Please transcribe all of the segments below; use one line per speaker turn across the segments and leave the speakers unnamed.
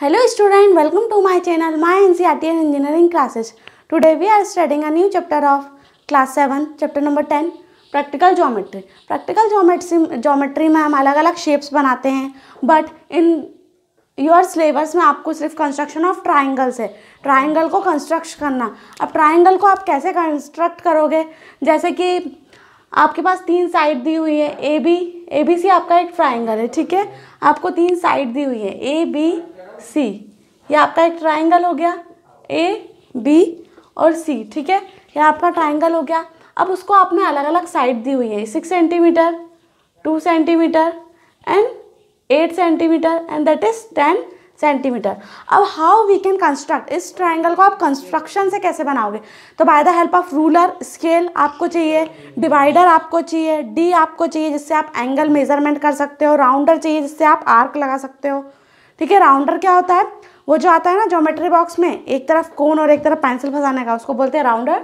hello student welcome to my channel my NCRT and engineering classes today we are studying a new chapter of class seven chapter number ten practical geometry practical geometry geometry में हम अलग अलग shapes बनाते हैं but in your syllabus में आपको सिर्फ construction of triangles है ट्राइंगल को कंस्ट्रक्ट करना अब ट्राइंगल को आप कैसे कंस्ट्रक्ट करोगे जैसे कि आपके पास तीन साइड दी हुई है A B A B C आपका एक ट्राइंगल है ठीक है आपको तीन साइड दी हुई है ए बी सी ये आपका एक ट्राइंगल हो गया ए बी और सी ठीक है ये आपका ट्राइंगल हो गया अब उसको आपने अलग अलग साइड दी हुई है six centimetre two centimetre and eight centimetre and that is ten centimetre अब हाउ वी कैन कंस्ट्रक्ट इस ट्राइंगल को आप कंस्ट्रक्शन से कैसे बनाओगे तो by the help of ruler scale आपको चाहिए डिवाइडर आपको चाहिए डी आपको चाहिए जिससे आप एंगल मेजरमेंट कर सकते हो राउंडर चाहिए जिससे आप आर्क लगा सकते हो ठीक है राउंडर क्या होता है वो जो आता है ना जोमेट्री बॉक्स में एक तरफ कोन और एक तरफ पेंसिल फंसाने का उसको बोलते हैं राउंडर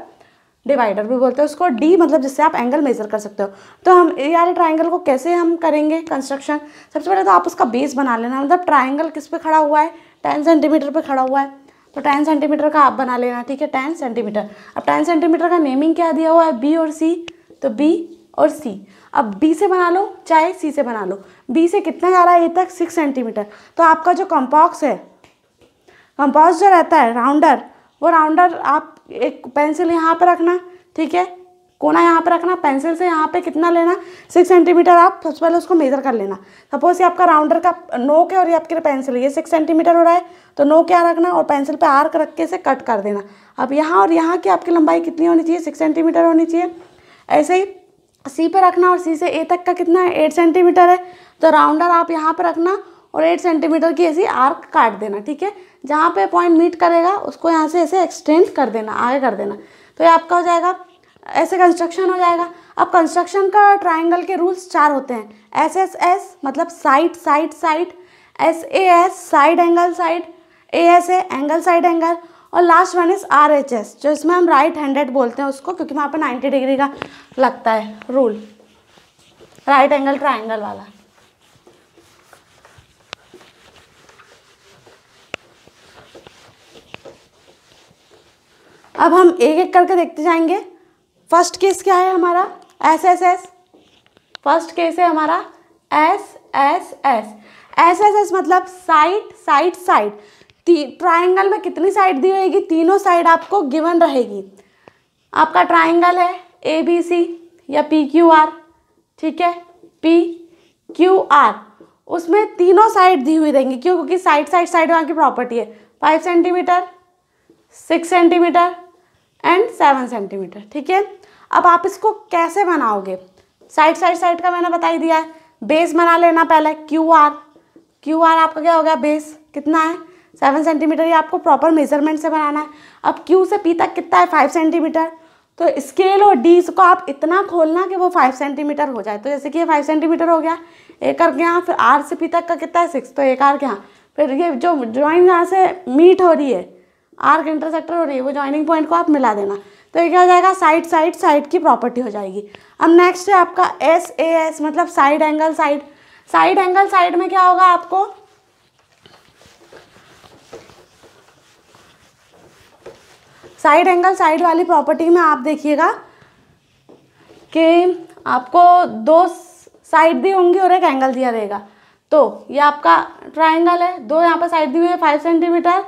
डिवाइडर भी बोलते हैं उसको डी मतलब जिससे आप एंगल मेजर कर सकते हो तो हम ए आर ट्राइंगल को कैसे हम करेंगे कंस्ट्रक्शन सबसे पहले तो आप उसका बेस बना लेना मतलब ट्राइंगल किस पे खड़ा हुआ है टेन सेंटीमीटर पे खड़ा हुआ है तो टेन सेंटीमीटर का आप बना लेना ठीक है टेन सेंटीमीटर अब टेन सेंटीमीटर का नेमिंग क्या दिया हुआ है बी और सी तो बी और सी अब बी से बना लो चाहे सी से बना लो बी से कितना जा रहा है ए तक सिक्स सेंटीमीटर तो आपका जो कम्पॉक्स है कंपॉक्स जो रहता है राउंडर वो राउंडर आप एक पेंसिल यहाँ पर रखना ठीक है कोना यहाँ पर रखना पेंसिल से यहाँ पे कितना लेना सिक्स सेंटीमीटर आप सबसे पहले उसको मेज़र कर लेना सपोज ये आपका राउंडर का नोक है और ये आपके पेंसिल ये सिक्स सेंटीमीटर हो रहा है तो नो क्या रखना और पेंसिल पे आर्क रख के इसे कट कर देना अब यहाँ और यहाँ की आपकी लंबाई कितनी होनी चाहिए सिक्स सेंटीमीटर होनी चाहिए ऐसे ही सी पे रखना और सी से ए तक का कितना है एट सेंटीमीटर है तो राउंडर आप यहाँ पर रखना और एट सेंटीमीटर की ऐसी आर्क काट देना ठीक है जहाँ पे पॉइंट मीट करेगा उसको यहाँ से ऐसे एक्सटेंड कर देना आगे कर देना तो ये आपका हो जाएगा ऐसे कंस्ट्रक्शन हो जाएगा अब कंस्ट्रक्शन का ट्राइंगल के रूल्स चार होते हैं एस एस एस मतलब side side side S A S side angle side A S A angle side angle और last one is R H S जो इसमें हम राइट हैंडेड बोलते हैं उसको क्योंकि वहाँ पर नाइन्टी डिग्री का लगता है रूल राइट एंगल ट्राइंगल वाला अब हम एक एक करके देखते जाएंगे फर्स्ट केस क्या है हमारा S S S first case है हमारा S S S S S S मतलब साइड साइड साइड ट्राइंगल में कितनी साइड दी रहेगी तीनों साइड आपको गिवन रहेगी आपका ट्राइंगल है ए बी सी या पी क्यू आर ठीक है पी क्यू आर उसमें तीनों साइड दी हुई रहेंगी क्यों क्योंकि साइड साइड साइड वहाँ की प्रॉपर्टी है five centimetre six centimetre and seven centimetre ठीक है अब आप इसको कैसे बनाओगे साइड साइड साइड का मैंने बताई दिया है बेस बना लेना पहले क्यू आर क्यू आर आपका क्या हो गया बेस कितना है सेवन सेंटीमीटर ये आपको प्रॉपर मेजरमेंट से बनाना है अब क्यू से पी तक कितना है फाइव सेंटीमीटर तो स्केल और डी इसको आप इतना खोलना कि वो फाइव सेंटीमीटर हो जाए तो जैसे कि ये फाइव सेंटीमीटर हो गया एक आर के यहाँ फिर आर से पी तक का कितना है सिक्स तो एक आर के यहाँ फिर ये जो ज्वाइंग यहाँ से मीट हो रही है आर्क इंटरसेक्टर हो रही है वो ज्वाइनिंग पॉइंट को आप मिला देना तो ये क्या हो जाएगा साइड साइड साइड की प्रॉपर्टी हो जाएगी अब नेक्स्ट है आपका एस ए एस मतलब side angle side side angle side में क्या होगा आपको साइड एंगल साइड वाली प्रॉपर्टी में आप देखिएगा कि आपको दो साइड दी होंगी और एक एंगल दिया रहेगा तो ये आपका ट्राइंगल है दो यहाँ पर साइड दी हुई है फाइव सेंटीमीटर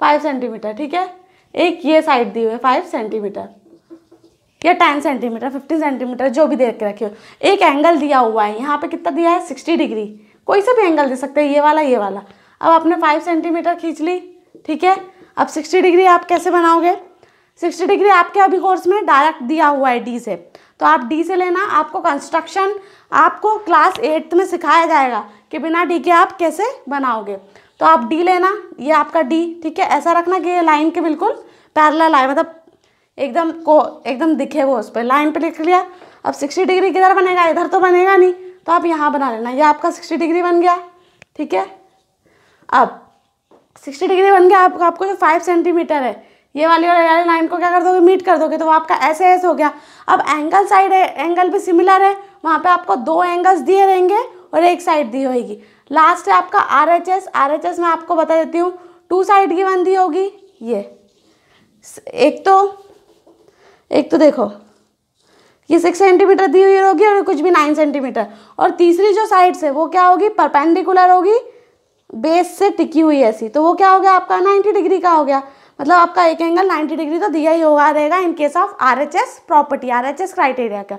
फाइव सेंटीमीटर ठीक है एक ये साइड दी हुई है फाइव सेंटीमीटर या टेन सेंटीमीटर फिफ्टीन सेंटीमीटर जो भी देख के रखे हो एक एंगल दिया हुआ है यहाँ पे कितना दिया है सिक्सटी डिग्री कोई सा भी एंगल दे सकते हैं ये वाला ये वाला अब आपने फाइव सेंटीमीटर खींच ली ठीक है अब सिक्सटी डिग्री आप कैसे बनाओगे सिक्सटी डिग्री आपके अभी कोर्स में डायरेक्ट दिया हुआ है डी से तो आप डी से लेना आपको कंस्ट्रक्शन आपको क्लास एट्थ में सिखाया जाएगा कि बिना डी के आप कैसे बनाओगे तो आप डी लेना ये आपका डी ठीक है ऐसा रखना कि ये लाइन के बिल्कुल पैरल आए मतलब एकदम को एकदम दिखे वो उस पर लाइन पे लिख लिया अब सिक्सटी डिग्री किधर बनेगा इधर तो बनेगा नहीं तो आप यहाँ बना लेना ये आपका सिक्सटी डिग्री बन गया ठीक है अब सिक्सटी डिग्री बन गया आपको आपको जो फाइव सेंटीमीटर है ये वाली और एल लाइन को क्या कर दोगे मीट कर दोगे तो वो आपका ऐसे ऐसे हो गया अब एंगल साइड है एंगल भी सिमिलर है वहाँ पे आपको दो एंगल्स दिए रहेंगे और एक साइड दी होगी लास्ट है आपका R H S R H S मैं आपको बता देती हूँ टू साइड की वन दी होगी ये एक तो एक तो देखो ये सिक्स सेंटीमीटर दी हुई होगी और कुछ भी नाइन सेंटीमीटर और तीसरी जो साइड से वो क्या होगी परपेंडिकुलर होगी बेस से टिकी हुई ऐसी तो वो क्या हो गया आपका नाइन्टी डिग्री का हो गया मतलब आपका एक एंगल 90 डिग्री तो दिया ही होगा रहेगा in case of RHS property RHS criteria का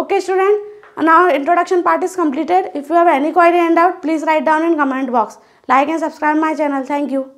okay student now introduction part is completed if you have any query and out please write down in comment box like and subscribe my channel thank you